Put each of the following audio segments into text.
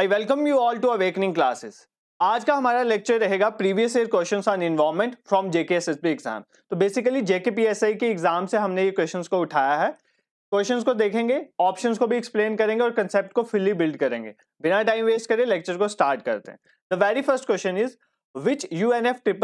I welcome you all to Awakening Classes आज का हमारा लेक्चर रहेगा previous year questions on environment from JKSSB exam तो basically आई के एग्जाम से हमने ये क्वेश्चंस को उठाया है क्वेश्चंस को देखेंगे ऑप्शंस को भी एक्सप्लेन करेंगे और कंसेप्ट को फिल्ली बिल्ड करेंगे बिना टाइम वेस्ट करें लेक्चर को स्टार्ट करते हैं the very first question is which you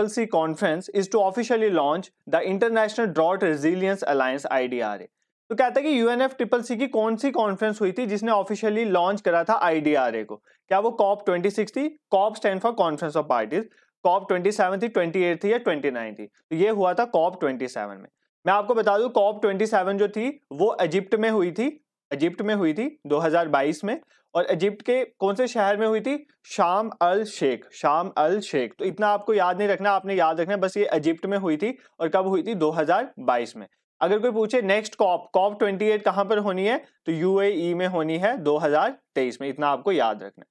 see conference is to officially launch the international drought resilience alliance I D R A तो कहता है कि यू एन ट्रिपल सी की कौन सी कॉन्फ्रेंस हुई थी जिसने ऑफिशियली लॉन्च करा था आई को क्या वो कॉप ट्वेंटी सिक्स थी COP stand for conference of parties COP twenty seven थी ट्वेंटी एट थी या ट्वेंटी नाइन थी तो ये हुआ था कॉप ट्वेंटी सेवन में मैं आपको बता दूं कॉप ट्वेंटी सेवन जो थी वो इजिप्ट में हुई थी इजिप्ट में हुई थी 2022 में और इजिप्ट के कौन से शहर में हुई थी शाम अल शेख शाम अल शेख तो इतना आपको याद नहीं रखना आपने याद रखना बस ये इजिप्ट में हुई थी और कब हुई थी 2022 में अगर कोई पूछे next COP COP twenty eight कहाँ पर होनी है तो यूएई e में होनी है 2023 में इतना आपको याद रखना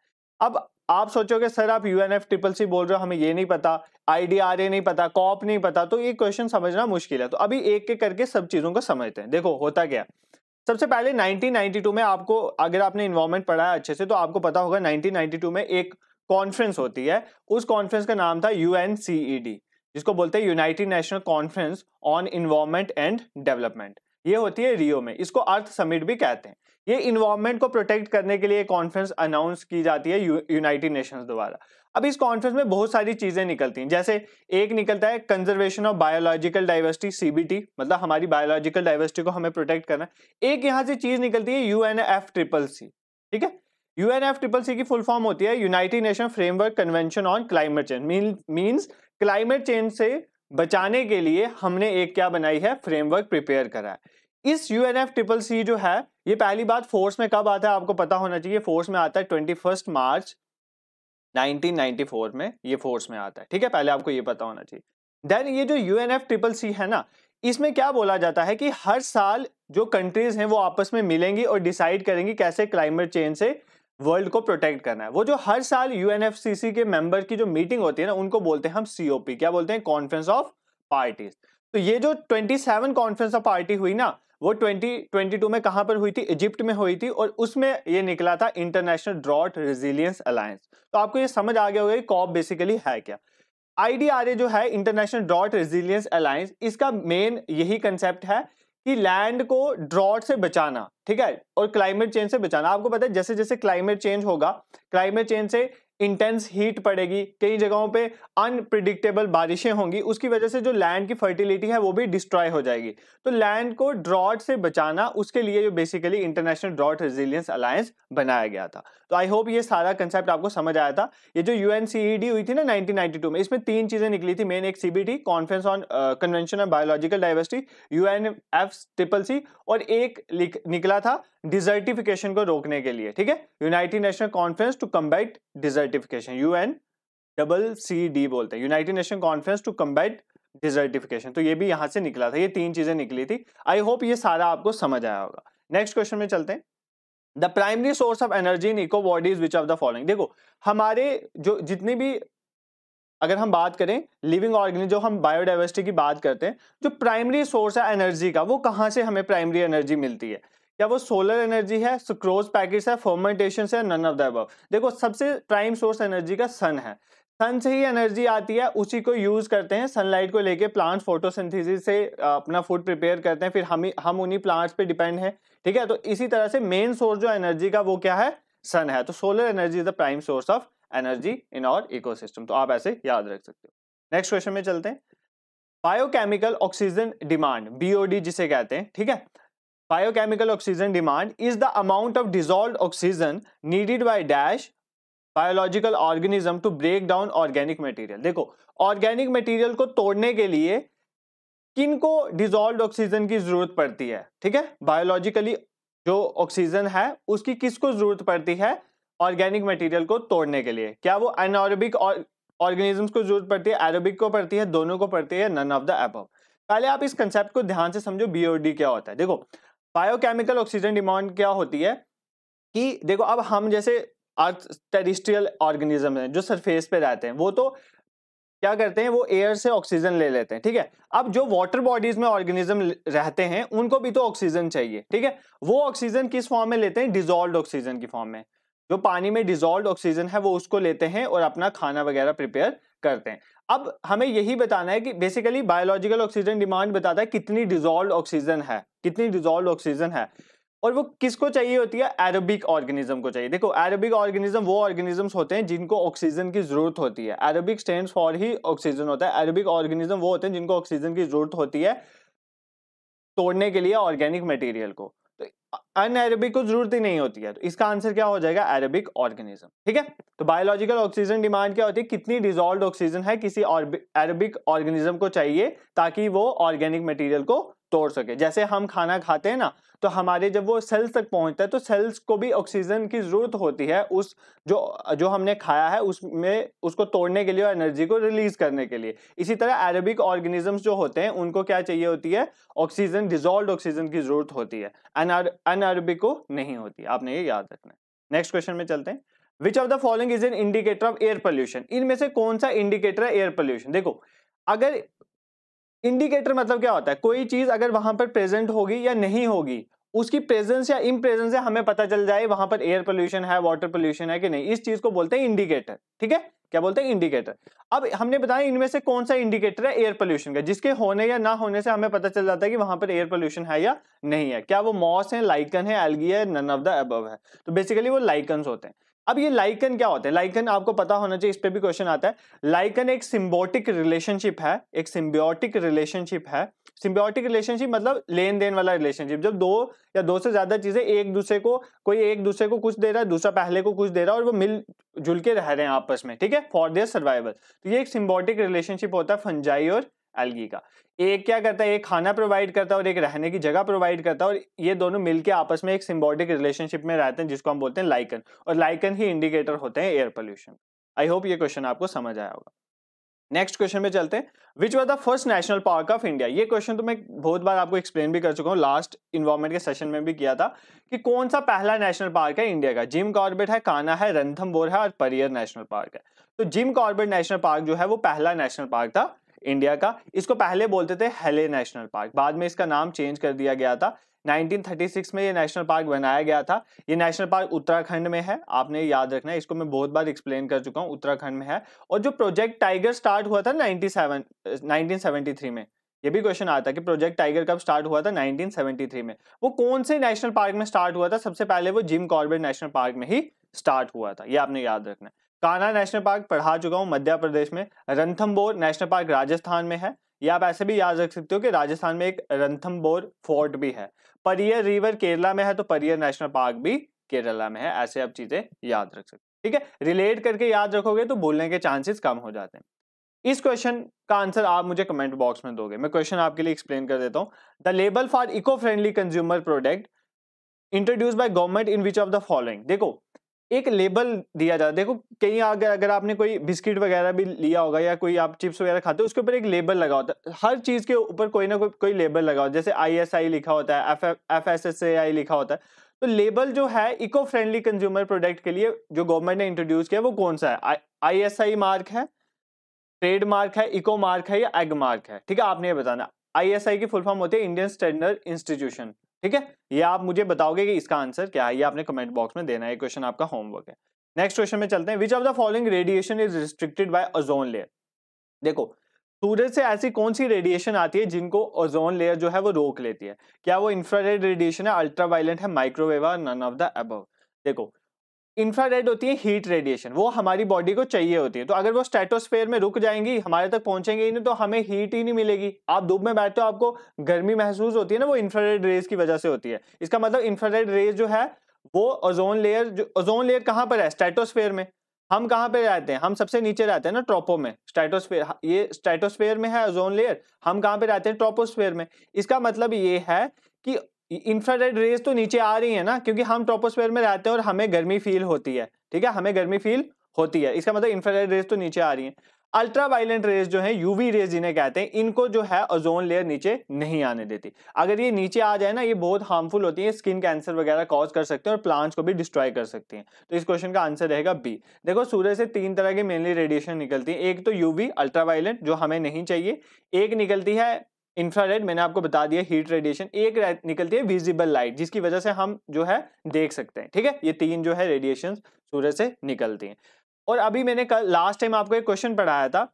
अब आप सोचोगे सर आप U N F triple C बोल रहे हो हमें ये नहीं पता आई डी आर ए नहीं पता कॉप नहीं पता तो ये क्वेश्चन समझना मुश्किल है तो अभी एक एक करके सब चीज़ों को समझते हैं देखो होता क्या सबसे पहले 1992 में आपको अगर आपने इन्वॉर्मेंट पढ़ा है अच्छे से तो आपको पता होगा 1992 में एक कॉन्फ्रेंस होती है उस कॉन्फ्रेंस का नाम था यू एन सी जिसको बोलते हैं United National conference on environment and development ये होती है रियो में इसको अर्थ समिट भी कहते हैं ये इन्वायरमेंट को प्रोटेक्ट करने के लिए कॉन्फ्रेंस अनाउंस की जाती है यूनाइटेड नेशंस द्वारा अब इस कॉन्फ्रेंस में बहुत सारी चीज़ें निकलती हैं जैसे एक निकलता है conservation of biological diversity CBT मतलब हमारी बायोलॉजिकल डाइवर्सिटी को हमें प्रोटेक्ट करना एक यहाँ से चीज़ निकलती है यू ट्रिपल सी ठीक है यू ट्रिपल सी की फुल फॉर्म होती है United Nation framework convention on climate change mean means climate change से बचाने के लिए हमने एक क्या बनाई है फ्रेमवर्क प्रिपेयर करा है इस U N F triple C जो है ये पहली बात फोर्स में कब आता है आपको पता होना चाहिए फोर्स में आता है twenty first March nineteen ninety four में ये फोर्स में आता है ठीक है पहले आपको ये पता होना चाहिए देन ये जो U N F triple C है ना इसमें क्या बोला जाता है कि हर साल जो कंट्रीज हैं वो आपस में मिलेंगी और डिसाइड करेंगी कैसे क्लाइमेट चेंज से वर्ल्ड को प्रोटेक्ट करना है वो जो हर साल यूएनएफसीसी के मेंबर की जो मीटिंग होती है ना उनको बोलते हैं हम सीओपी क्या बोलते हैं कॉन्फ्रेंस ऑफ पार्टीज तो ये जो 27 कॉन्फ्रेंस ऑफ पार्टी हुई ना वो 2022 में कहां पर हुई थी इजिप्ट में हुई थी और उसमें ये निकला था इंटरनेशनल ड्रॉट रेजिलियंस अलायंस तो आपको ये समझ आ गया होगा कॉप बेसिकली है क्या आई जो है इंटरनेशनल ड्रॉट रेजिलियंस अलायंस इसका मेन यही कंसेप्ट है कि लैंड को ड्रॉट से बचाना ठीक है और क्लाइमेट चेंज से बचाना आपको पता है जैसे जैसे क्लाइमेट चेंज होगा क्लाइमेट चेंज से इंटेंस हीट पड़ेगी कई जगहों पे अनप्रिडिक्टेबल बारिशें होंगी उसकी वजह से जो लैंड की फर्टिलिटी है वो भी डिस्ट्रॉय हो जाएगी तो लैंड को ड्रॉट से बचाना उसके लिए जो basically international drought resilience alliance बनाया गया था तो आई होप ये सारा कंसेप्ट आपको समझ आया था ये जो यू हुई थी ना नाइनटीन में इसमें तीन चीज़ें निकली थी मेन एक CBT conference on convention on biological diversity U triple C और एक निकला था डिजर्टिफिकेशन को रोकने के लिए ठीक है United National conference to combat desert desertification U N double C D बोलते हैं United Nation conference to combat desertification तो ये भी यहाँ से निकला था ये तीन चीज़ें निकली थी आई होप ये सारा आपको समझ आया होगा नेक्स्ट क्वेश्चन में चलते हैं the primary source of energy in eco bodies which of the following देखो हमारे जो जितने भी अगर हम बात करें लिविंग ऑर्गेनिज जो हम बायोडाइवर्सिटी की बात करते हैं जो प्राइमरी सोर्स है एनर्जी का वो कहाँ से हमें प्राइमरी एनर्जी मिलती है या वो सोलर एनर्जी है सुक्रोज पैकेट है फॉर्मेंटेशन है नन ऑफ द अब देखो सबसे प्राइम सोर्स एनर्जी का सन है सन से ही एनर्जी आती है उसी को यूज करते हैं सनलाइट को लेके प्लांट्स फोटोसिंथेसिस से अपना फूड प्रिपेयर करते हैं फिर हम हम उन्हीं प्लांट्स पे डिपेंड है ठीक है तो इसी तरह से मेन सोर्स जो एनर्जी का वो क्या है सन है तो solar energy is the prime source of energy in और इकोसिस्टम तो आप ऐसे याद रख सकते हो नेक्स्ट क्वेश्चन में चलते हैं बायोकेमिकल ऑक्सीजन डिमांड बीओडी जिसे कहते हैं ठीक है biochemical oxygen demand is the amount of dissolved oxygen needed by dash biological organism to break down organic material देखो ऑर्गेनिक मटेरियल को तोड़ने के लिए किन को डिजोल्व ऑक्सीजन की जरूरत पड़ती है ठीक है बायोलॉजिकली जो ऑक्सीजन है उसकी किसको जरूरत पड़ती है ऑर्गेनिक मटेरियल को तोड़ने के लिए क्या वो एनऑरबिक ऑर्गेनिजम्स को जरूरत पड़ती है एरोबिक को पड़ती है दोनों को पड़ती है नन ऑफ द एबव पहले आप इस कंसेप्ट को ध्यान से समझो बीओडी क्या होता है देखो बायोकेमिकल ऑक्सीजन डिमांड क्या होती है कि देखो अब हम जैसे अर्थ टेरिस्ट्रियल ऑर्गेनिज्म हैं जो सरफेस पे रहते हैं वो तो क्या करते हैं वो एयर से ऑक्सीजन ले लेते हैं ठीक है अब जो वाटर बॉडीज में ऑर्गेनिज्म रहते हैं उनको भी तो ऑक्सीजन चाहिए ठीक है वो ऑक्सीजन किस फॉर्म में लेते हैं डिजोल्व ऑक्सीजन की फॉर्म में जो पानी में डिजोल्व ऑक्सीजन है वो उसको लेते हैं और अपना खाना वगैरह प्रिपेयर करते हैं अब हमें यही बताना है कि बेसिकली बायोलॉजिकल ऑक्सीजन डिमांड बताता है कितनी डिजोल्व ऑक्सीजन है कितनी डिजोल्व ऑक्सीजन है और वो किसको चाहिए होती है एरोबिक ऑर्गेनिज्म को चाहिए देखो एरोबिक ऑर्गेनिज्म वो ऑर्गेनिज्म होते हैं जिनको ऑक्सीजन की जरूरत होती है एरोबिक स्टैंड फॉर ही ऑक्सीजन होता है एरोबिक ऑर्गेनिज्म वो होते हैं जिनको ऑक्सीजन की जरूरत होती है तोड़ने के लिए ऑर्गेनिक मटेरियल को अन एरोबिक को जरूरत ही नहीं होती है तो इसका आंसर क्या हो जाएगा एरोबिक ऑर्गेनिज्म ठीक है तो बायोलॉजिकल ऑक्सीजन डिमांड क्या होती है कितनी डिजोल्व ऑक्सीजन है किसी एरबिक ऑर्गेनिज्म को चाहिए ताकि वो ऑर्गेनिक मटेरियल को तोड़ सके जैसे हम खाना खाते हैं ना तो हमारे जब वो सेल्स तक पहुंचता है तो सेल्स को भी ऑक्सीजन की ज़रूरत होती है उस जो जो हमने खाया है उसमें उसको तोड़ने के लिए और एनर्जी को रिलीज करने के लिए इसी तरह एरोबिक ऑर्गेनिजम्स जो होते हैं उनको क्या चाहिए होती है ऑक्सीजन डिजॉल्व ऑक्सीजन की ज़रूरत होती है अनएरोबिक को नहीं होती आपने ये याद रखना नेक्स्ट क्वेश्चन में चलते हैं which of the following is an indicator of air pollution इनमें से कौन सा इंडिकेटर है एयर पोल्यूशन देखो अगर इंडिकेटर मतलब क्या होता है कोई चीज अगर वहां पर प्रेजेंट होगी या नहीं होगी उसकी प्रेजेंस या इम प्रेजेंस से हमें पता चल जाए वहां पर एयर पोल्यूशन है वाटर पोल्यूशन है कि नहीं इस चीज को बोलते हैं इंडिकेटर ठीक है क्या बोलते हैं इंडिकेटर अब हमने बताया इनमें से कौन सा इंडिकेटर है एयर पोल्यूशन का जिसके होने या ना होने से हमें पता चल जाता है कि वहां पर एयर पोल्यूशन है या नहीं है क्या वो मॉस है लाइकन है एलगी है नन ऑफ द अब है तो बेसिकली वो लाइकन होते हैं अब ये लाइकन क्या होता है लाइकन आपको पता होना चाहिए इस पर भी क्वेश्चन आता है लाइकन एक सिम्बोटिक रिलेशनशिप है एक सिम्बियोटिक रिलेशनशिप है सिम्बियोटिक रिलेशनशिप मतलब लेन देन वाला रिलेशनशिप जब दो या दो से ज्यादा चीजें एक दूसरे को कोई एक दूसरे को कुछ दे रहा है दूसरा पहले को कुछ दे रहा है और वो मिल जुल के रह रहे हैं आपस में ठीक है फॉर देयर सर्वाइवल तो ये एक सिम्बोटिक रिलेशनशिप होता है फंजाई और एलगी का एक क्या करता है एक खाना प्रोवाइड करता है और एक रहने की जगह प्रोवाइड करता है और ये दोनों मिलके आपस में एक सिम्बॉटिक रिलेशनशिप में रहते हैं जिसको हम बोलते हैं लाइकन और लाइकन ही इंडिकेटर होते हैं एयर पोल्यूशन आई होप ये क्वेश्चन आपको समझ आया होगा नेक्स्ट क्वेश्चन में चलते हैं which were the first national park of India ये क्वेश्चन तो मैं बहुत बार आपको एक्सप्लेन भी कर चुका हूँ लास्ट इन्वायरमेंट के सेशन में भी किया था कि कौन सा पहला नेशनल पार्क है इंडिया का जिम कॉर्बेट है काना है रंथम है और परियर नेशनल पार्क है तो जिम कॉर्बेट नेशनल पार्क जो है वो पहला नेशनल पार्क था इंडिया का इसको पहले बोलते थे हेले नेशनल पार्क बाद में इसका नाम चेंज कर दिया गया था 1936 में ये नेशनल पार्क बनाया गया था ये नेशनल पार्क उत्तराखंड में है आपने याद रखना है इसको मैं बहुत बार एक्सप्लेन कर चुका हूँ उत्तराखंड में है और जो प्रोजेक्ट टाइगर स्टार्ट हुआ था 97 1973 में ये भी क्वेश्चन आता कि प्रोजेक्ट टाइगर कब स्टार्ट हुआ था 1973 में वो कौन से नेशनल पार्क में स्टार्ट हुआ था सबसे पहले वो जिम कॉर्बेट नेशनल पार्क में ही स्टार्ट हुआ था ये आपने याद रखना है कान्हा नेशनल पार्क पढ़ा चुका हूँ मध्य प्रदेश में रंथम्बोर नेशनल पार्क राजस्थान में है या आप ऐसे भी याद रख सकते हो कि राजस्थान में एक रंथम्बोर फोर्ट भी है परियर रिवर केरला में है तो परियर नेशनल पार्क भी केरला में है ऐसे आप चीजें याद रख सकते ठीक है रिलेट करके याद रखोगे तो बोलने के चांसेस कम हो जाते हैं इस क्वेश्चन का आंसर आप मुझे कमेंट बॉक्स में दोगे मैं क्वेश्चन आपके लिए एक्सप्लेन कर देता हूँ the label for eco friendly consumer product introduce by government in which of the following देखो एक लेबल दिया जाता है देखो कहीं अगर अगर आपने कोई बिस्किट वगैरह भी लिया होगा या कोई आप चिप्स वगैरह खाते हो उसके ऊपर एक लेबल लगा होता है हर चीज़ के ऊपर कोई ना कोई कोई लेबल लगा होता है जैसे आईएसआई लिखा होता है एफ एफ एस आई लिखा होता है तो लेबल जो है इको फ्रेंडली कंज्यूमर प्रोडक्ट के लिए जो गवर्नमेंट ने इंट्रोड्यूस किया वो कौन सा है आई एस आई मार्क है ट्रेड मार्क है इको मार्क है या एग मार्क है ठीक है आपने ये बताना आई एस आई की फुल फॉर्म होती है इंडियन स्टैंडर्ड इंस्टीट्यूशन ठीक है ये आप मुझे बताओगे कि इसका आंसर क्या है ये आपने कमेंट बॉक्स में देना है क्वेश्चन आपका होमवर्क है नेक्स्ट क्वेश्चन में चलते हैं which of the following radiation is restricted by ozone layer देखो सूरज से ऐसी कौन सी रेडिएशन आती है जिनको ओजोन लेयर जो है वो रोक लेती है क्या वो इंफ्रारेड रेडिएशन है अल्ट्रा वायलेंट है microwave none of the above देखो इंफ्रारेड होती है हीट रेडिएशन वो हमारी बॉडी को चाहिए होती है तो अगर वो स्ट्रेटोस्फेयर में रुक जाएंगी हमारे तक पहुंचेंगे ही नहीं तो हमें हीट ही नहीं मिलेगी आप धूप में बैठते हो आपको गर्मी महसूस होती है ना वो इंफ्रारेड रेज की वजह से होती है इसका मतलब इंफ्रारेड रेज जो है वो ओजोन लेयर जो ओजोन लेयर कहाँ पर है स्टेटोस्फेयर में हम कहाँ पर रहते हैं हम सबसे नीचे रहते हैं ना ट्रोपो में स्टेटोस्फेयर ये स्टेटोस्फेयर में है ओजोन लेयर हम कहाँ पे रहते हैं ट्रोपोस्फेयर में इसका मतलब ये है कि इंफ्रारेड रेज तो नीचे आ रही है ना क्योंकि हम ट्रोपोस्फेयर में रहते हैं और हमें गर्मी फील होती है ठीक है हमें गर्मी फील होती है इसका मतलब इंफ्रारेड रेज तो नीचे आ रही है अल्ट्रा वायलेंट रेज जो है यूवी रेज जिन्हें कहते हैं इनको जो है ओजोन लेयर नीचे नहीं आने देती अगर ये नीचे आ जाए ना ये बहुत हार्मफुल होती है स्किन कैंसर वगैरह कॉज कर सकते हैं और प्लांट्स को भी डिस्ट्रॉय कर सकती हैं तो इस क्वेश्चन का आंसर रहेगा बी देखो सूर्य से तीन तरह की मेनली रेडिएशन निकलती है एक तो यूवी अल्ट्रा जो हमें नहीं चाहिए एक निकलती है इंफ्रारेड मैंने आपको बता दिया हीट रेडिएशन एक निकलती है विजिबल लाइट जिसकी वजह से हम जो है देख सकते हैं ठीक है ये तीन जो है रेडिएशन सूरज से निकलती हैं और अभी मैंने कल लास्ट टाइम आपको एक क्वेश्चन पढ़ाया था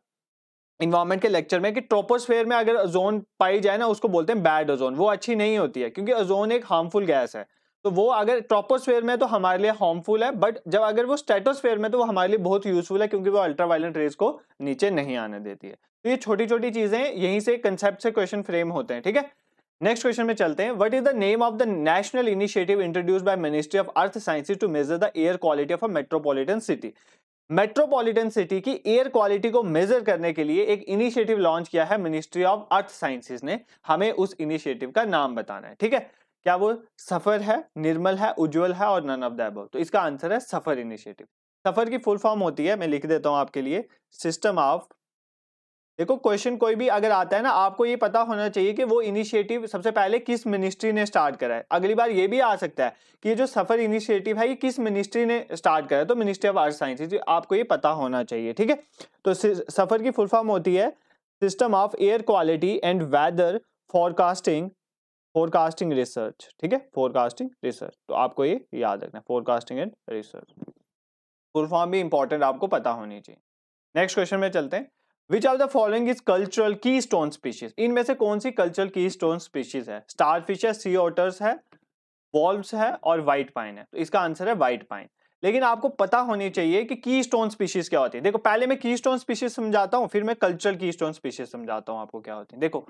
इन्वायरमेंट के लेक्चर में कि ट्रोपोस्फेयर में अगर ओजोन पाई जाए ना उसको बोलते हैं बैड ओजोन वो अच्छी नहीं होती है क्योंकि ओजोन एक हार्मफुल गैस है तो वो अगर ट्रोपोस्फेयर में तो हमारे लिए हार्मफुल है बट जब अगर वो स्टेटोस्फेयर में तो वो हमारे लिए बहुत यूजफुल है क्योंकि वो अल्ट्रावायलेंट रेज रेस को नीचे नहीं आने देती है तो ये छोटी छोटी चीजें यहीं से कंसेप्ट से क्वेश्चन फ्रेम होते हैं ठीक है नेक्स्ट क्वेश्चन में चलते हैं what is the name of the national initiative introduce by ministry of earth sciences to measure the air quality of a metropolitan city metropolitan city की एयर क्वालिटी को measure करने के लिए एक इनिशिएटिव लॉन्च किया है मिनिस्ट्री ऑफ अर्थ साइंसिस ने हमें उस इनिशिएटिव का नाम बताना है ठीक है क्या वो सफर है निर्मल है उज्जवल है और नन ऑफ दैब तो इसका आंसर है सफर इनिशिएटिव सफर की फुल फॉर्म होती है मैं लिख देता हूँ आपके लिए सिस्टम ऑफ देखो क्वेश्चन कोई भी अगर आता है ना आपको ये पता होना चाहिए कि वो इनिशिएटिव सबसे पहले किस मिनिस्ट्री ने स्टार्ट करा है अगली बार ये भी आ सकता है कि ये जो सफर इनिशिएटिव है ये किस मिनिस्ट्री ने स्टार्ट करा है तो मिनिस्ट्री ऑफ आर्ट साइंस आपको ये पता होना चाहिए ठीक है तो सफर की फुल फॉर्म होती है system of air quality and weather forecasting forecasting research ठीक है फोरकास्टिंग रिसर्च तो आपको ये याद रखना है forecasting and research full form भी इंपॉर्टेंट आपको पता होनी चाहिए नेक्स्ट क्वेश्चन में चलते हैं which are the following is cultural keystone species इनमें से कौन सी कल्चरल की स्टोन स्पीशीज है स्टार फिश है सी ऑटर्स है वॉल्व है और व्हाइट पाइन है तो इसका आंसर है व्हाइट पाइन लेकिन आपको पता होनी चाहिए कि की स्टोन स्पीशीज क्या होती है देखो पहले मैं की स्टोन स्पीशीज समझाता हूँ फिर मैं कल्चरल की स्टोन स्पीशीज समझाता हूँ आपको क्या होती है देखो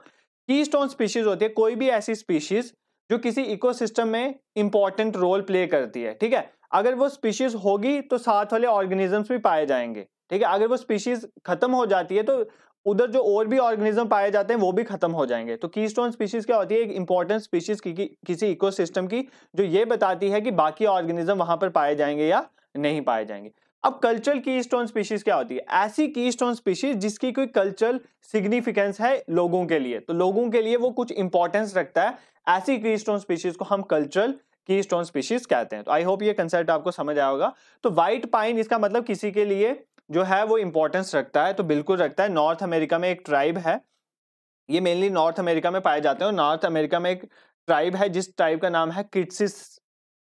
की स्टोन स्पीशीज होती है कोई भी ऐसी स्पीशीज जो किसी इकोसिस्टम में इंपॉर्टेंट रोल प्ले करती है ठीक है अगर वो स्पीशीज होगी तो साथ वाले ऑर्गेनिजम्स भी पाए जाएंगे ठीक है अगर वो स्पीशीज खत्म हो जाती है तो उधर जो और भी ऑर्गेनिज्म पाए जाते हैं वो भी खत्म हो जाएंगे तो की स्टोन स्पीशीज क्या होती है एक इंपॉर्टेंट स्पीशीज की, की किसी इकोसिस्टम की जो ये बताती है कि बाकी ऑर्गेनिज्म वहां पर पाए जाएंगे या नहीं पाए जाएंगे अब कल्चरल की स्टोन स्पीशीज क्या होती है ऐसी की स्टोन स्पीशीज जिसकी कोई कल्चरल सिग्निफिकेंस है लोगों के लिए तो लोगों के लिए वो कुछ इंपॉर्टेंस रखता है ऐसी की स्टोन स्पीशीज को हम कल्चरल की स्टोन स्पीशीज कहते हैं तो आई होप ये कंसेप्ट आपको समझ आया होगा तो व्हाइट पाइन इसका मतलब किसी के लिए जो है वो इंपॉर्टेंस रखता है तो बिल्कुल रखता है नॉर्थ अमेरिका में एक ट्राइब है ये मेनली नॉर्थ अमेरिका में पाए जाते हैं और नॉर्थ अमेरिका में एक ट्राइब है जिस ट्राइब का नाम है किट्सिस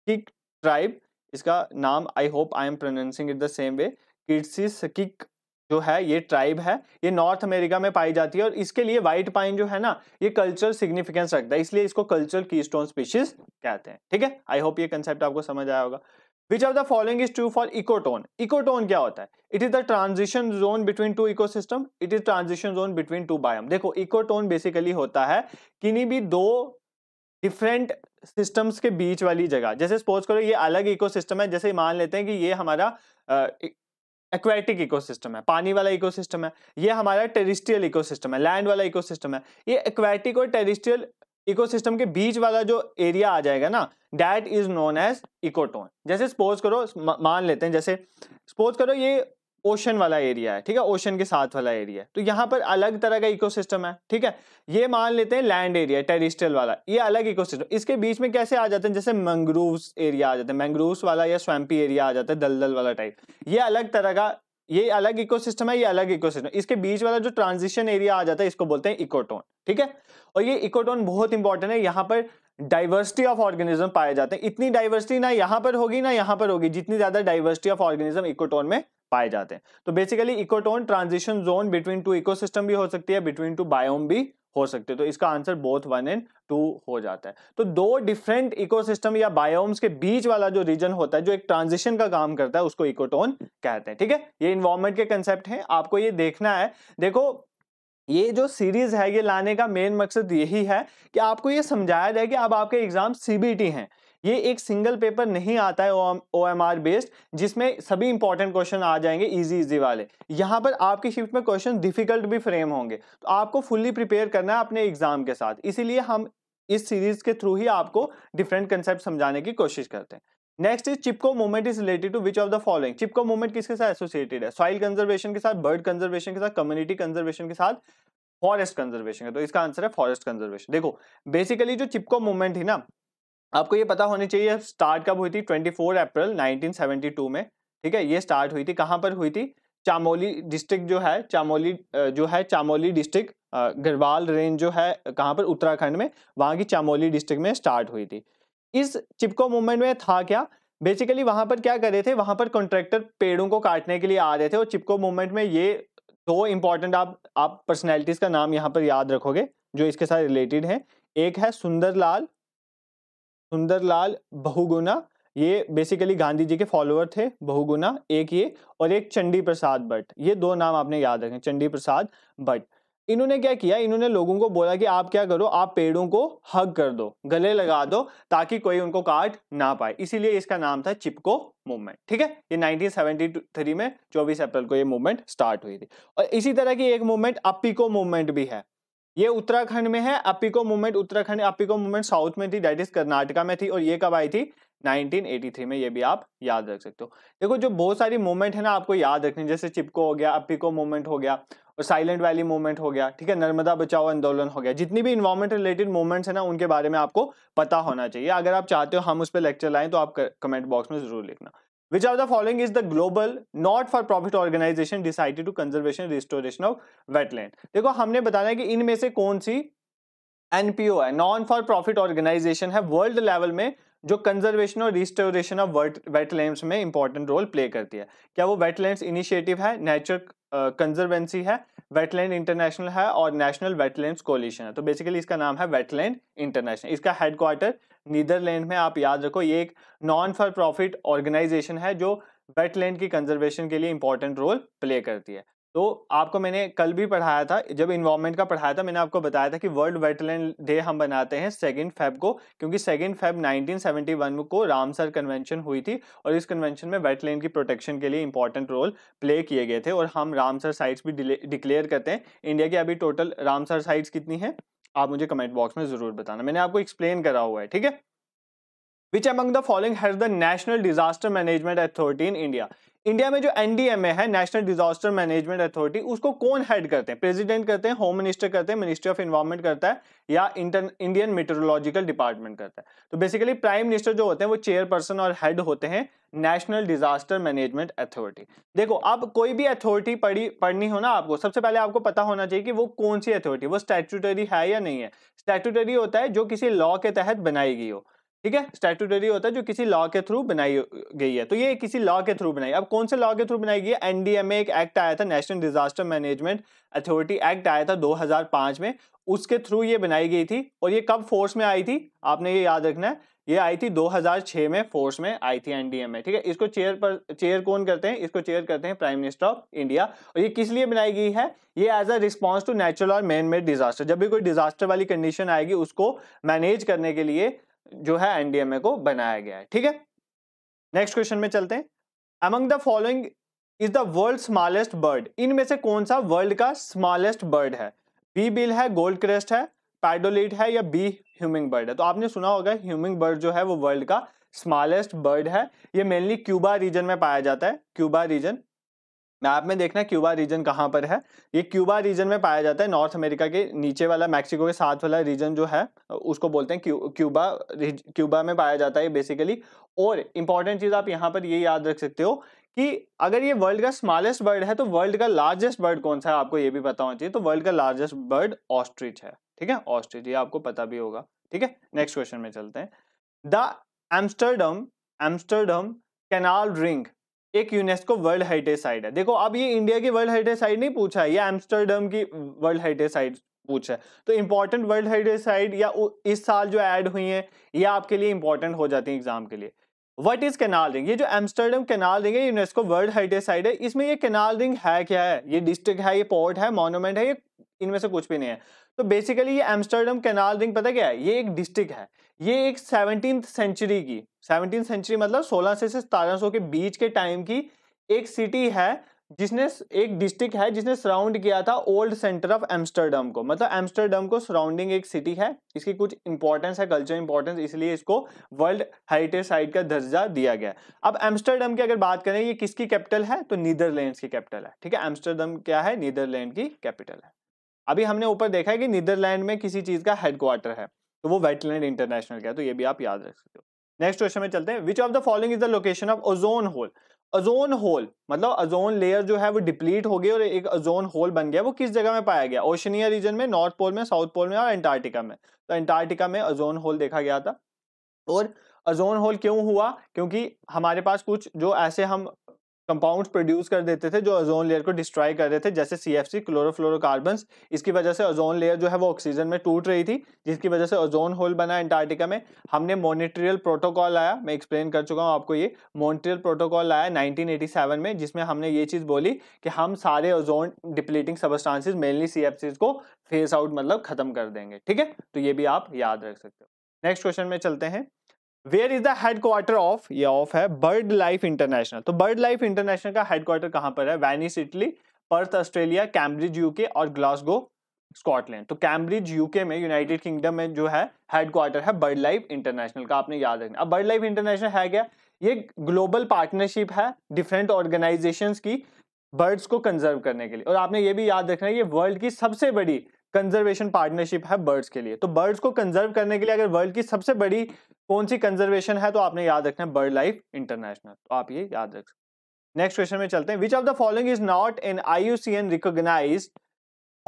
की ट्राइब इसका नाम I hope I am pronouncing it the same way किड्सिसकिक जो है ये ट्राइब है ये नॉर्थ अमेरिका में पाई जाती है और इसके लिए व्हाइट पाइन जो है ना ये कल्चरल सिग्निफिकेंस रखता है इसलिए इसको कल्चरल की स्टोन स्पीशीज कहते हैं ठीक है आई होप ये कंसेप्ट आपको समझ आया होगा which are the following is true for ecotone ecotone क्या होता है it is the transition zone between two ecosystem it is transition zone between two biome देखो इकोटोन बेसिकली होता है किन्हीं भी दो डिफरेंट सिस्टम्स के बीच वाली जगह जैसे सपोज करो ये अलग इकोसिस्टम है जैसे मान लेते हैं कि ये हमारा एक्वेटिक इकोसिस्टम है पानी वाला इकोसिस्टम है ये हमारा टेरिस्ट्रियल इकोसिस्टम है लैंड वाला इकोसिस्टम है ये एक्वेटिक और टेरिस्ट्रियल इकोसिस्टम के बीच वाला जो एरिया आ जाएगा ना that is known as ecotone जैसे सपोज करो मान लेते हैं जैसे सपोज करो ये ओशन वाला एरिया है ठीक है ओशन के साथ वाला एरिया है तो यहाँ पर अलग तरह का इकोसिस्टम है ठीक है ये मान लेते हैं लैंड एरिया टेरिस्ट्रियल वाला ये अलग इकोसिस्टम इसके बीच में कैसे आ जाते हैं जैसे मैंग्रोव्स एरिया आ जाते हैं मैंग्रोव्स वाला या स्वैम्पी एरिया आ जाता है दलदल वाला टाइप ये अलग तरह का ये अलग इकोसिस्टम है ये अलग इकोसिस्टम इसके बीच वाला जो ट्रांजिशन एरिया आ जाता है इसको बोलते हैं इकोटोन ठीक है और ये इकोटोन बहुत इंपॉर्टेंट है यहाँ पर डाइवर्सिटी ऑफ ऑर्गेनिज्म पाए जाते हैं इतनी डाइवर्सिटी ना यहाँ पर होगी ना यहाँ पर होगी जितनी ज्यादा डाइवर्सिटी ऑफ ऑर्गेनिज्म इकोटोन में पाए जाते हैं तो basically ecotone transition zone between two ecosystem भी हो सकती है बिटवीन टू बायोम भी हो सकते हैं तो इसका answer both one and two हो जाता है तो दो डिफरेंट इकोसिस्टम या बायोम्स के बीच वाला जो रीजन होता है जो एक ट्रांजिशन का काम करता है उसको इकोटोन कहते हैं ठीक है ये इन्वायरमेंट के कंसेप्ट है आपको ये देखना है देखो ये जो सीरीज है ये लाने का मेन मकसद यही है कि आपको ये समझाया जाए कि अब आपके एग्जाम सीबीटी हैं ये एक सिंगल पेपर नहीं आता है ओ एम आर बेस्ड जिसमें सभी इंपॉर्टेंट क्वेश्चन आ जाएंगे इजी इजी वाले यहाँ पर आपकी शिफ्ट में क्वेश्चन डिफिकल्ट भी फ्रेम होंगे तो आपको फुल्ली प्रिपेयर करना है अपने एग्जाम के साथ इसीलिए हम इस सीरीज के थ्रू ही आपको डिफरेंट कंसेप्ट समझाने की कोशिश करते हैं next is Chipko movement is related to which of the following Chipko movement किसके साथ एसोसिएटेड है सॉइल कंजर्वेशन के साथ बर्ड कंजर्वेशन के साथ कम्युनिटी कंजर्वेशन के साथ फॉरेस्ट कंजर्वेशन है तो इसका आंसर है फॉरेस्ट कंजर्वेशन देखो बेसिकली जो चिपको मूवमेंट है ना आपको ये पता होनी चाहिए स्टार्ट कब हुई थी 24 अप्रैल 1972 में ठीक है ये स्टार्ट हुई थी कहाँ पर हुई थी चामोली डिस्ट्रिक्ट जो है चामोली जो है चामोली डिस्ट्रिक्ट गढ़वाल रेंज जो है कहाँ पर उत्तराखंड में वहाँ की चामोली डिस्ट्रिक्ट में स्टार्ट हुई थी इस चिपको मूवमेंट में था क्या बेसिकली वहाँ पर क्या कर रहे थे वहाँ पर कॉन्ट्रैक्टर पेड़ों को काटने के लिए आ रहे थे और चिपको मूवमेंट में ये दो इंपॉर्टेंट आप आप पर्सनैलिटीज़ का नाम यहाँ पर याद रखोगे जो इसके साथ रिलेटेड हैं एक है सुंदरलाल सुंदरलाल बहुगुना ये बेसिकली गांधी जी के फॉलोअर थे बहुगुना एक ये और एक चंडी प्रसाद भट्ट ये दो नाम आपने याद रखें चंडी प्रसाद भट्ट इन्होंने क्या किया इन्होंने लोगों को बोला कि आप क्या करो आप पेड़ों को हग कर दो गले लगा दो ताकि कोई उनको काट ना पाए इसीलिए इसका नाम था चिपको मूवमेंट ठीक है ये 1973 में 24 अप्रैल को ये मूवमेंट स्टार्ट हुई थी और इसी तरह की एक मूवमेंट अपिको मूवमेंट भी है ये उत्तराखंड में है Appiko movement Uttarakhand Appiko movement south में थी डेट इज कर्नाटका में थी और ये कब आई थी 1983 में ये भी आप याद रख सकते हो देखो जो बहुत सारी मूवमेंट है ना आपको याद रखनी जैसे चिपको हो गया अपिको मूवमेंट हो गया और साइलेंट वैली मूवमेंट हो गया ठीक है नर्मदा बचाओ आंदोलन हो गया जितनी भी इन्वायरमेंट रिलेटेड मूवमेंट्स है ना उनके बारे में आपको पता होना चाहिए अगर आप चाहते हो हम उस पर लेक्चर लाएं तो आप कमेंट बॉक्स में जरूर लिखना which are the following is the global not for profit organisation decided to conservation restoration of wetland देखो हमने बताया कि इनमें से कौन सी एनपीओ है नॉन फॉर प्रॉफिट ऑर्गेनाइजेशन है वर्ल्ड लेवल में जो कंजर्वेशन और रिस्टोरेशन ऑफ वेटलैंड में इंपॉर्टेंट रोल प्ले करती है क्या वो वेटलैंड इनिशिएटिव है नेचर कंजर्वेंसी uh, है वेटलैंड इंटरनेशनल है और नेशनल वेटलैंड कोलिशन है तो बेसिकली इसका नाम है वेटलैंड इंटरनेशनल इसका हेडक्वार्टर नीदरलैंड में आप याद रखो ये एक नॉन फॉर प्रॉफिट ऑर्गेनाइजेशन है जो वेटलैंड की कंजर्वेशन के लिए इंपॉर्टेंट रोल प्ले करती है तो आपको मैंने कल भी पढ़ाया था जब इन्वायरमेंट का पढ़ाया था मैंने आपको बताया था कि वर्ल्ड वेटलैंड डे हम बनाते हैं सेकेंड फेब को क्योंकि सेकेंड फेब 1971 को रामसर कन्वेंशन हुई थी और इस कन्वेंशन में वेटलैंड की प्रोटेक्शन के लिए इंपॉर्टेंट रोल प्ले किए गए थे और हम रामसर साइट्स भी डिक्लेयर करते हैं इंडिया की अभी टोटल रामसर साइट्स कितनी है आप मुझे कमेंट बॉक्स में ज़रूर बताना मैंने आपको एक्सप्लेन करा हुआ है ठीक है which among the following has the national disaster management authority in India India में जो एनडीएमए है नेशनल डिजास्टर मैनेजमेंट अथॉरिटी उसको कौन हेड करते हैं प्रेसिडेंट करते हैं होम मिनिस्टर करते हैं मिनिस्ट्री ऑफ इन्वायरमेंट करता है या इंटर इंडियन मेट्रोलॉजिकल डिपार्टमेंट करता है तो बेसिकली प्राइम मिनिस्टर जो होते हैं वो चेयरपर्सन और हेड होते हैं नेशनल डिजास्टर मैनेजमेंट अथॉरिटी देखो अब कोई भी अथॉरिटी पढ़ी पढ़नी हो ना आपको सबसे पहले आपको पता होना चाहिए कि वो कौन सी अथॉरिटी वो स्टैट्यूटरी है या नहीं है स्टैट्यूटरी होता है जो किसी लॉ के तहत बनाई गई हो ठीक है स्टैटूटरी होता है जो किसी लॉ के थ्रू बनाई गई है तो ये किसी लॉ के थ्रू बनाई अब कौन से लॉ के थ्रू बनाई गई है एनडीएमए एक एक्ट आया था national disaster management authority act आया था 2005 में उसके थ्रू ये बनाई गई थी और ये कब फोर्स में आई थी आपने ये याद रखना है ये आई थी 2006 में फोर्स में आई थी एनडीएमए ठीक है इसको चेयर पर चेयर कौन करते हैं इसको चेयर करते हैं प्राइम मिनिस्टर ऑफ इंडिया और ये किस लिए बनाई गई है ये as a response to natural और मैन मेड डिजास्टर जब भी कोई डिजास्टर वाली कंडीशन आएगी उसको मैनेज करने के लिए जो है एनडीएमए को बनाया गया है ठीक है नेक्स्ट क्वेश्चन में चलते हैं among the following is the world smallest bird इनमें से कौन सा वर्ल्ड का स्मॉलेस्ट बर्ड है बी बिल है गोल्ड क्रेस्ट है पैडोलिट है या बी ह्यूमिंग बर्ड है तो आपने सुना होगा ह्यूमिंग बर्ड जो है वो वर्ल्ड का स्मॉलेस्ट बर्ड है ये मेनली क्यूबा रीजन में पाया जाता है क्यूबा रीजन मैप में देखना क्यूबा रीजन कहाँ पर है ये क्यूबा रीजन में पाया जाता है नॉर्थ अमेरिका के नीचे वाला मैक्सिको के साथ वाला रीजन जो है उसको बोलते हैं क्यू क्यूबा क्यूबा में पाया जाता है बेसिकली और इंपॉर्टेंट चीज़ आप यहाँ पर ये याद रख सकते हो कि अगर ये वर्ल्ड का स्मॉलेस्ट बर्ड है तो वर्ल्ड का लार्जेस्ट बर्ड कौन सा है आपको ये भी पता होना चाहिए तो वर्ल्ड का लार्जेस्ट बर्ड ऑस्ट्रिच है ठीक है ऑस्ट्रिच ये आपको पता भी होगा ठीक है नेक्स्ट क्वेश्चन में चलते हैं the Amsterdam Amsterdam canal ring एक यूनेस्को वर्ल्ड हेरिटेज साइट है देखो अब ये इंडिया की वर्ल्ड हेरिटेज साइट नहीं पूछा है ये एम्स्टरडम की वर्ल्ड हेरिटेज साइट पूछा है तो इंपॉर्टेंट वर्ल्ड हेरिटेज साइट या इस साल जो ऐड हुई है ये आपके लिए इंपॉर्टेंट हो जाती है एग्जाम के लिए वट इज कैनाल रिंग ये जो एम्स्टर्डम कैनाल रिंग है यूनेस्को वर्ल्ड हेरिटेज साइट है इसमें ये कैनाल रिंग है क्या है ये डिस्ट्रिक्ट है ये पोर्ट है मोनूमेंट है ये इनमें से कुछ भी नहीं है तो बेसिकली ये एम्स्टर्डम कैनाल रिंग पता क्या है ये एक डिस्ट्रिक्ट है ये एक सेवनटीन सेंचुरी की सेवनटीन सेंचुरी मतलब सोलह से सतारह के बीच के टाइम की एक सिटी है जिसने एक डिस्ट्रिक्ट है जिसने सराउंड किया था ओल्ड सेंटर ऑफ एम्स्टरडम को मतलब एम्स्टरडम को सराउंडिंग एक सिटी है इसकी कुछ इंपॉर्टेंस है कल्चर इंपॉर्टेंस इसलिए इसको वर्ल्ड हेरिटेज साइट का दर्जा दिया गया अब एम्स्टरडम की अगर बात करें ये किसकी कैपिटल है तो नीदरलैंड की कैपिटल है ठीक है एम्स्टरडम क्या है नीदरलैंड की कैपिटल है अभी हमने ऊपर देखा है कि नीदरलैंड में किसी चीज का हेडक्वार्टर है तो वो वेटलैंड इंटरनेशनल का है तो ये भी आप याद रख सकते हो नेक्स्ट क्वेश्चन में चलते हैं which of the following is the location of ozone hole ozone hole मतलब अजोन लेयर जो है वो डिप्लीट हो गई और एक अजोन होल बन गया वो किस जगह में पाया गया ओशनिया रीजन में नॉर्थ पोल में साउथ पोल में और एंटार्क्टिका में तो एंटार्क्टिका में अजोन होल देखा गया था और अजोन होल क्यों हुआ क्योंकि हमारे पास कुछ जो ऐसे हम कंपाउंड्स प्रोड्यूस कर देते थे जो ओजोन लेयर को डिस्ट्रॉय कर रहे थे जैसे सी एफ सी क्लोरोफ्लोरोकार्बन इसकी वजह से ओजोन लेयर जो है वो ऑक्सीजन में टूट रही थी जिसकी वजह से ओजोन होल बना एंटार्क्टिका में हमने मोनिट्रियल प्रोटोकॉल आया मैं एक्सप्लेन कर चुका हूँ आपको ये मोनिट्रियल प्रोटोकॉल आया 1987 में जिसमें हमने ये चीज़ बोली कि हम सारे ozone depleting substances mainly C F Cs को फेस आउट मतलब खत्म कर देंगे ठीक है तो ये भी आप याद रख सकते हो नेक्स्ट क्वेश्चन में चलते हैं where is the headquarter of ये ऑफ है बर्ड लाइफ इंटरनेशनल तो बर्ड लाइफ इंटरनेशनल का हेडक्वार्टर कहां पर है Venice Italy Perth Australia Cambridge UK और ग्लासगो स्कॉटलैंड तो कैम्ब्रिज यूके में यूनाइटेड किंगडम में जो है हेडक्वार्टर है बर्ड लाइफ इंटरनेशनल का आपने याद रखना अब बर्ड लाइफ इंटरनेशनल है क्या ये ग्लोबल पार्टनरशिप है डिफरेंट ऑर्गेनाइजेशन की बर्ड्स को कंजर्व करने के लिए और आपने ये भी याद रखना है ये वर्ल्ड की सबसे बड़ी कंजर्वेशन पार्टनरशिप है बर्ड्स के लिए तो बर्ड्स को कंजर्व करने के लिए अगर वर्ल्ड की सबसे बड़ी कौन सी कंजर्वेशन है तो आपने याद रखना है बर्ड लाइफ इंटरनेशनल तो आप ये याद रख सकते नेक्स्ट क्वेश्चन में चलते हैं which of the following is not an I U C N recognise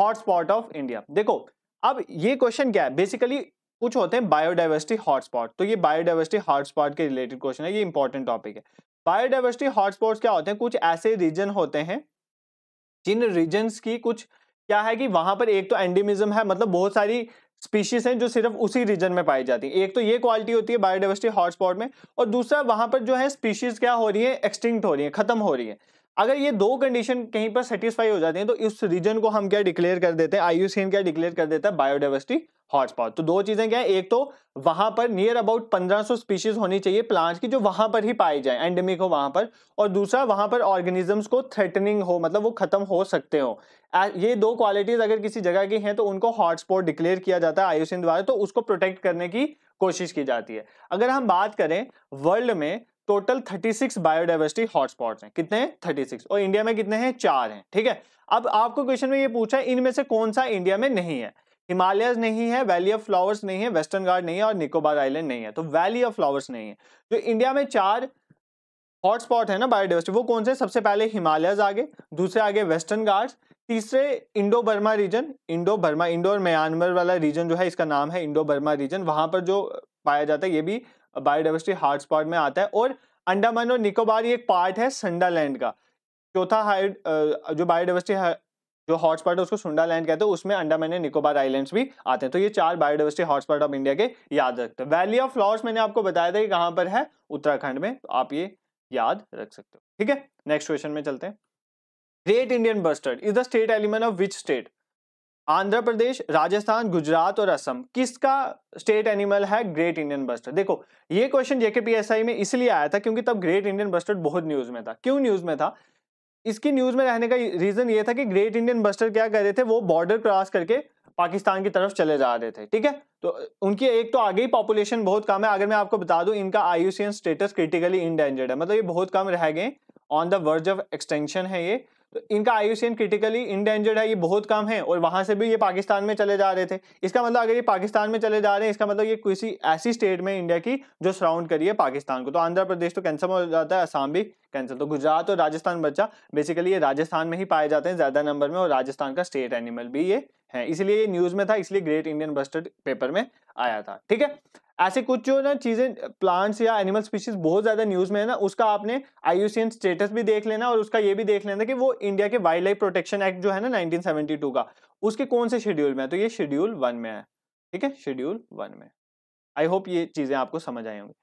hotspot of India देखो अब ये क्वेश्चन क्या है बेसिकली कुछ होते हैं बायोडाइवर्सिटी हॉटस्पॉट तो ये बायोडाइवर्सिटी हॉटस्पॉट के रिलेटेड क्वेश्चन है ये इंपॉर्टेंट टॉपिक है बायोडाइवर्सिटी हॉटस्पॉट क्या होते हैं कुछ ऐसे रीजन होते हैं जिन रीजन की कुछ क्या है कि वहां पर एक तो एंडेमिज्म है मतलब बहुत सारी स्पीशीज हैं जो सिर्फ उसी रीजन में पाई जाती है एक तो ये क्वालिटी होती है बायोडाइवर्सिटी हॉटस्पॉट में और दूसरा वहां पर जो है स्पीशीज क्या हो रही है एक्सटिंक्ट हो रही है खत्म हो रही है अगर ये दो कंडीशन कहीं पर सेटिस्फाई हो जाती है तो इस रीजन को हम क्या डिक्लेयर कर देते हैं आईयूसीएन क्या डिक्लेयर कर देता है बायोडाइवर्सिटी हॉटस्पॉट तो दो चीजें क्या है एक तो वहां पर नियर अबाउट 1500 स्पीशीज होनी चाहिए प्लांट्स की जो वहां पर ही पाई जाए एंडेमिक हो वहां पर और दूसरा वहां पर ऑर्गेनिजम्स को थ्रेटनिंग हो मतलब वो खत्म हो सकते हो ये दो क्वालिटीज अगर किसी जगह की हैं तो उनको हॉटस्पॉट डिक्लेयर किया जाता है आयुषीन द्वारा तो उसको प्रोटेक्ट करने की कोशिश की जाती है अगर हम बात करें वर्ल्ड में टोटल 36 बायोडाइवर्सिटी हॉटस्पॉट है कितने थर्टी सिक्स और इंडिया में कितने हैं चार हैं ठीक है अब आपको क्वेश्चन में ये पूछा है इनमें से कौन सा इंडिया में नहीं है हिमालयस नहीं है वैली ऑफ फ्लावर्स नहीं है वेस्टर्न गार्ड नहीं है और निकोबार आइलैंड नहीं है तो वैली ऑफ फ्लावर्स नहीं है जो इंडिया में चार हॉटस्पॉट है ना बायोडाइवर्सिटी वो कौन से सबसे पहले हिमालय आगे दूसरे आगे वेस्टर्न गार्ड तीसरे Indo Burma region Indo Burma Indo और म्यांमार वाला रीजन जो है इसका नाम है इंडो बर्मा रीजन वहां पर जो पाया जाता है ये भी बायोडाइवर्सिटी हॉटस्पॉट में आता है और अंडमान और निकोबार ये एक पार्ट है संडालैंड का चौथा हाइड जो बायोडाइवर्सिटी जो हॉटस्पॉट है उसको सुंडालैंड कहते हैं उसमें अंडमान एंड निकोबार आइलैंड्स भी आते हैं तो ये चार बायोडाइवर्सिटी हॉटस्पॉट ऑफ इंडिया के याद रखते हैं वैली ऑफ फ्लावर्स मैंने आपको बताया था कि कहाँ पर है उत्तराखंड में तो आप ये याद रख सकते हो ठीक है नेक्स्ट क्वेश्चन में चलते हैं great Indian bustard is the state element of which state Andhra Pradesh Rajasthan Gujarat और असम किसका स्टेट एनिमल है ग्रेट इंडियन बस्टर्ड देखो ये क्वेश्चन जेके पी में इसलिए आया था क्योंकि तब ग्रेट इंडियन बस्टर्ड बहुत न्यूज में था क्यों न्यूज में था इसकी न्यूज में रहने का रीजन ये था कि ग्रेट इंडियन बस्टर्ड क्या कर रहे थे वो बॉर्डर क्रॉस करके पाकिस्तान की तरफ चले जा रहे थे ठीक है तो उनकी एक तो आगे ही पॉपुलेशन बहुत कम है अगर मैं आपको बता दूं इनका आयुसीएन स्टेटस क्रिटिकली इंडेंजर्ड है मतलब ये बहुत कम रह गए on the verge of extension है ये तो इनका आयुषियन क्रिटिकली इंडेंजर्ड है ये बहुत कम है और वहाँ से भी ये पाकिस्तान में चले जा रहे थे इसका मतलब अगर ये पाकिस्तान में चले जा रहे हैं इसका मतलब ये किसी ऐसी स्टेट में इंडिया की जो सराउंड करी है पाकिस्तान को तो आंध्र प्रदेश तो कैंसल हो जाता है आसाम भी कैंसल तो गुजरात और राजस्थान बच्चा बेसिकली ये राजस्थान में ही पाए जाते हैं ज़्यादा नंबर में और राजस्थान का स्टेट एनिमल भी ये है इसलिए न्यूज में था इसलिए ग्रेट इंडियन बस्टर्ड पेपर में आया था ठीक है ऐसे कुछ जो ना चीज़ें प्लांट्स या एनिमल स्पीशीज बहुत ज़्यादा न्यूज़ में है ना उसका आपने आईयूसीएन स्टेटस भी देख लेना और उसका ये भी देख लेना कि वो इंडिया के वाइल्ड लाइफ प्रोटेक्शन एक्ट जो है ना 1972 का उसके कौन से शेड्यूल में है तो ये शेड्यूल वन में है ठीक है शेड्यूल वन में आई होप ये चीज़ें आपको समझ आई होंगी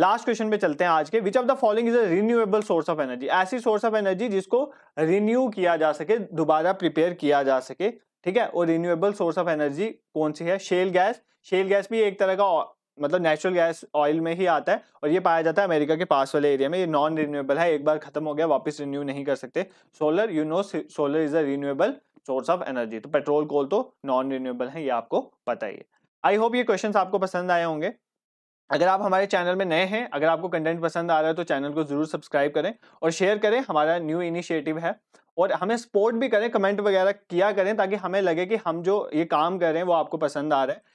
लास्ट क्वेश्चन पे चलते हैं आज के which of the following is a renewable source of energy ऐसी सोर्स ऑफ एनर्जी जिसको रिन्यू किया जा सके दोबारा प्रिपेयर किया जा सके ठीक है और रिन्यूएबल सोर्स ऑफ एनर्जी कौन सी है शेल गैस शेल गैस भी एक तरह का मतलब नेचुरल गैस ऑयल में ही आता है और ये पाया जाता है अमेरिका के पास वाले एरिया में ये नॉन रिन्यूएबल है एक बार खत्म हो गया वापस रिन्यू नहीं कर सकते solar you know solar is a renewable source of energy तो पेट्रोल कोल तो नॉन रिन्यूएबल है ये आपको पता ही है आई होप ये क्वेश्चन आपको पसंद आए होंगे अगर आप हमारे चैनल में नए हैं अगर आपको कंटेंट पसंद आ रहा है तो चैनल को जरूर सब्सक्राइब करें और शेयर करें हमारा न्यू इनिशिएटिव है और हमें सपोर्ट भी करें कमेंट वगैरह किया करें ताकि हमें लगे कि हम जो ये काम कर रहे हैं वो आपको पसंद आ रहा है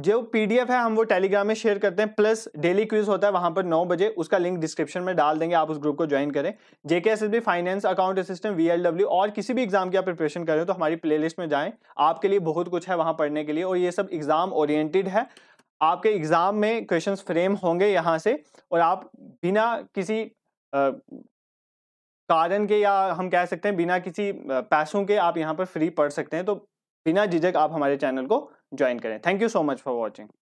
जो पीडीएफ है हम वो टेलीग्राम में शेयर करते हैं प्लस डेली क्विज होता है वहां पर नौ बजे उसका लिंक डिस्क्रिप्शन में डाल देंगे आप उस ग्रुप को ज्वाइन करें J K S finance account assistant VLW और किसी भी एग्जाम की आप प्रिपरेशन करें तो हमारी प्लेलिस्ट में जाएं आपके लिए बहुत कुछ है वहां पढ़ने के लिए और ये सब एग्जाम ओरिएंटेड है आपके एग्ज़ाम में क्वेश्चंस फ्रेम होंगे यहाँ से और आप बिना किसी कारण के या हम कह सकते हैं बिना किसी पैसों के आप यहाँ पर फ्री पढ़ सकते हैं तो बिना झिझक आप हमारे चैनल को ज्वाइन करें thank you so much for watching